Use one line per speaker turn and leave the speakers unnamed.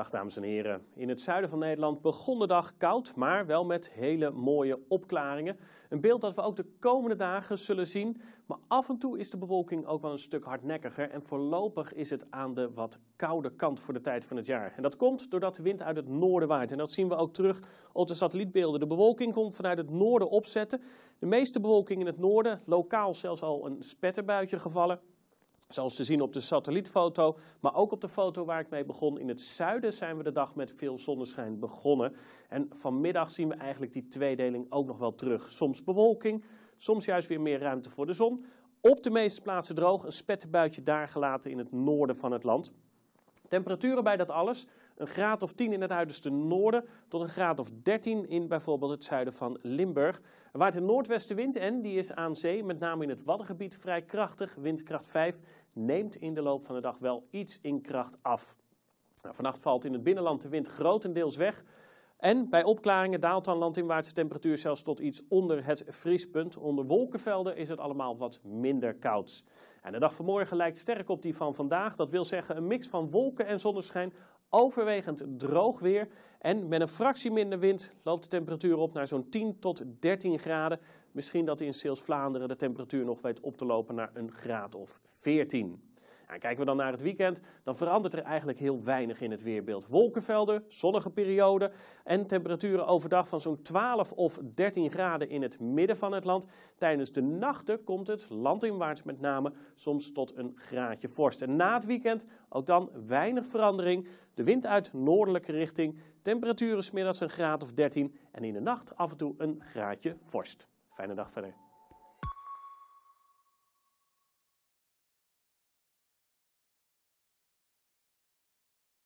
Dag dames en heren. In het zuiden van Nederland begon de dag koud, maar wel met hele mooie opklaringen. Een beeld dat we ook de komende dagen zullen zien. Maar af en toe is de bewolking ook wel een stuk hardnekkiger. En voorlopig is het aan de wat koude kant voor de tijd van het jaar. En dat komt doordat de wind uit het noorden waait. En dat zien we ook terug op de satellietbeelden. De bewolking komt vanuit het noorden opzetten. De meeste bewolking in het noorden, lokaal zelfs al een spetterbuitje gevallen. Zoals te zien op de satellietfoto, maar ook op de foto waar ik mee begon. In het zuiden zijn we de dag met veel zonneschijn begonnen. En vanmiddag zien we eigenlijk die tweedeling ook nog wel terug. Soms bewolking, soms juist weer meer ruimte voor de zon. Op de meeste plaatsen droog, een spettenbuitje daar gelaten in het noorden van het land. Temperaturen bij dat alles een graad of 10 in het uiterste noorden tot een graad of 13 in bijvoorbeeld het zuiden van Limburg. Er waait een noordwestenwind en die is aan zee, met name in het Waddengebied, vrij krachtig. Windkracht 5 neemt in de loop van de dag wel iets in kracht af. Nou, vannacht valt in het binnenland de wind grotendeels weg. En bij opklaringen daalt dan landinwaartse temperatuur zelfs tot iets onder het vriespunt. Onder wolkenvelden is het allemaal wat minder koud. En de dag van morgen lijkt sterk op die van vandaag. Dat wil zeggen een mix van wolken en zonneschijn, overwegend droog weer. En met een fractie minder wind loopt de temperatuur op naar zo'n 10 tot 13 graden. Misschien dat in Sales Vlaanderen de temperatuur nog weet op te lopen naar een graad of 14. Nou, kijken we dan naar het weekend, dan verandert er eigenlijk heel weinig in het weerbeeld. Wolkenvelden, zonnige perioden en temperaturen overdag van zo'n 12 of 13 graden in het midden van het land. Tijdens de nachten komt het landinwaarts met name soms tot een graadje vorst. En na het weekend ook dan weinig verandering. De wind uit noordelijke richting, temperaturen smiddags een graad of 13 en in de nacht af en toe een graadje vorst. Fijne dag verder.